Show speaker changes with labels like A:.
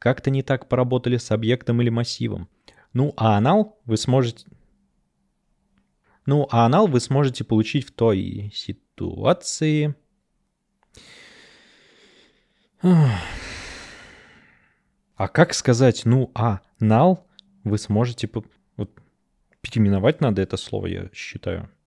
A: как-то не так поработали с объектом или массивом. Ну, а анал вы сможете... Ну, а анал вы сможете получить в той ситуации... А как сказать, ну, а нал вы сможете... Вот,
B: переименовать надо это слово, я считаю.